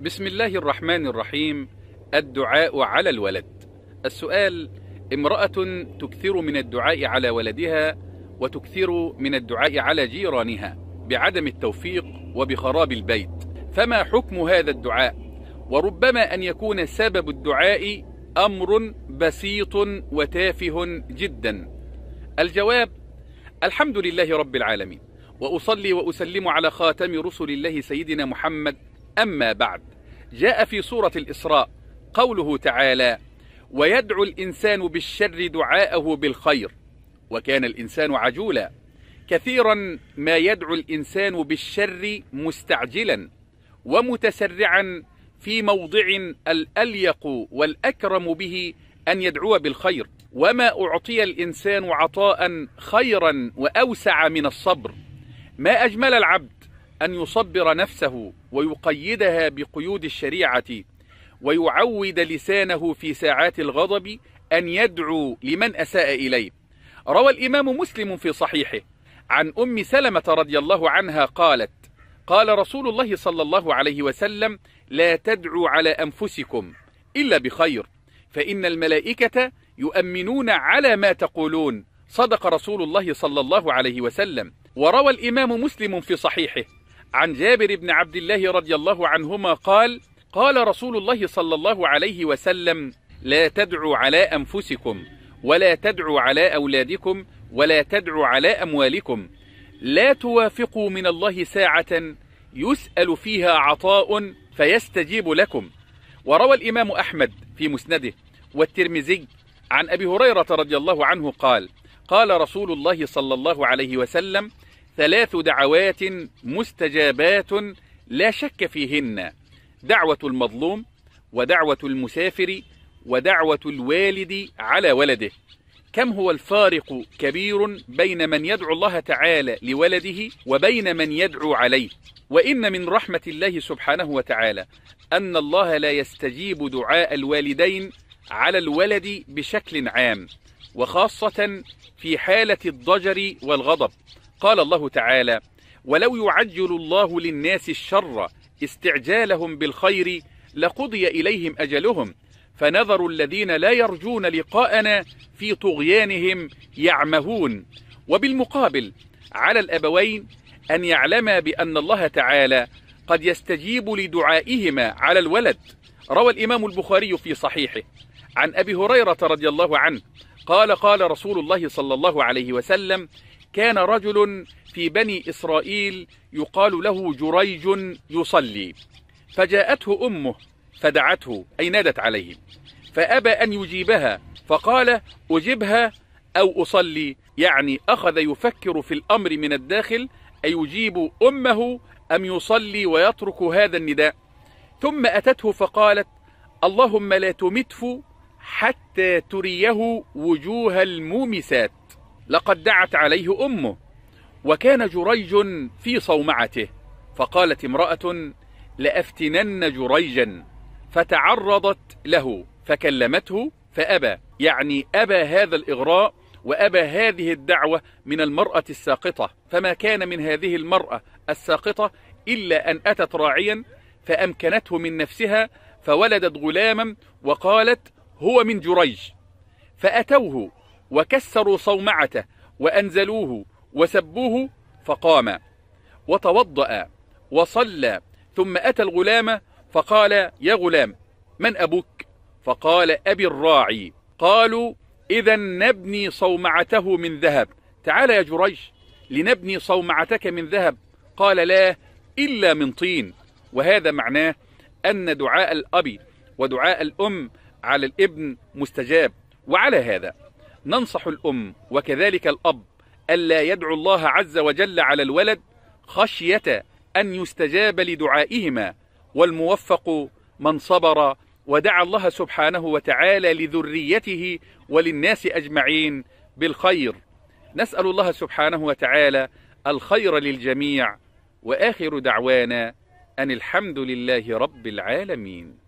بسم الله الرحمن الرحيم الدعاء على الولد السؤال امرأة تكثر من الدعاء على ولدها وتكثر من الدعاء على جيرانها بعدم التوفيق وبخراب البيت فما حكم هذا الدعاء وربما أن يكون سبب الدعاء أمر بسيط وتافه جدا الجواب الحمد لله رب العالمين وأصلي وأسلم على خاتم رسل الله سيدنا محمد أما بعد جاء في سورة الإسراء قوله تعالى ويدعو الإنسان بالشر دعاءه بالخير وكان الإنسان عجولا كثيرا ما يدعو الإنسان بالشر مستعجلا ومتسرعا في موضع الأليق والأكرم به أن يدعو بالخير وما أعطي الإنسان عطاء خيرا وأوسع من الصبر ما أجمل العبد أن يصبر نفسه ويقيدها بقيود الشريعة ويعود لسانه في ساعات الغضب أن يدعو لمن أساء إليه روى الإمام مسلم في صحيحه عن أم سلمة رضي الله عنها قالت قال رسول الله صلى الله عليه وسلم لا تدعوا على أنفسكم إلا بخير فإن الملائكة يؤمنون على ما تقولون صدق رسول الله صلى الله عليه وسلم وروى الإمام مسلم في صحيحه عن جابر بن عبد الله رضي الله عنهما قال قال رسول الله صلى الله عليه وسلم لا تدعوا على أنفسكم ولا تدعوا على أولادكم ولا تدعوا على أموالكم لا توافقوا من الله ساعة يسأل فيها عطاء فيستجيب لكم وروى الإمام أحمد في مسنده والترمذي عن أبي هريرة رضي الله عنه قال قال رسول الله صلى الله عليه وسلم ثلاث دعوات مستجابات لا شك فيهن دعوة المظلوم ودعوة المسافر ودعوة الوالد على ولده كم هو الفارق كبير بين من يدعو الله تعالى لولده وبين من يدعو عليه وإن من رحمة الله سبحانه وتعالى أن الله لا يستجيب دعاء الوالدين على الولد بشكل عام وخاصة في حالة الضجر والغضب قال الله تعالى ولو يعجل الله للناس الشر استعجالهم بالخير لقضي إليهم أجلهم فنظر الذين لا يرجون لقاءنا في طغيانهم يعمهون وبالمقابل على الأبوين أن يعلما بأن الله تعالى قد يستجيب لدعائهما على الولد روى الإمام البخاري في صحيحه عن أبي هريرة رضي الله عنه قال قال رسول الله صلى الله عليه وسلم كان رجل في بني إسرائيل يقال له جريج يصلي فجاءته أمه فدعته أي نادت عليه فأبى أن يجيبها فقال أجبها أو أصلي يعني أخذ يفكر في الأمر من الداخل أيجيب أمه أم يصلي ويترك هذا النداء ثم أتته فقالت اللهم لا تمتف حتى تريه وجوه المومسات لقد دعت عليه أمه وكان جريج في صومعته فقالت امرأة لأفتنن جريجا فتعرضت له فكلمته فأبى يعني أبى هذا الإغراء وأبى هذه الدعوة من المرأة الساقطة فما كان من هذه المرأة الساقطة إلا أن أتت راعيا فأمكنته من نفسها فولدت غلاما وقالت هو من جريج فأتوه وكسروا صومعته وأنزلوه وسبوه فقام وتوضأ وصلى ثم أتى الغلام فقال يا غلام من أبوك فقال أبي الراعي قالوا إذا نبني صومعته من ذهب تعال يا جريش لنبني صومعتك من ذهب قال لا إلا من طين وهذا معناه أن دعاء الأب ودعاء الأم على الابن مستجاب وعلى هذا ننصح الأم وكذلك الأب ألا يدعو الله عز وجل على الولد خشية أن يستجاب لدعائهما والموفق من صبر ودعا الله سبحانه وتعالى لذريته وللناس أجمعين بالخير نسأل الله سبحانه وتعالى الخير للجميع وآخر دعوانا أن الحمد لله رب العالمين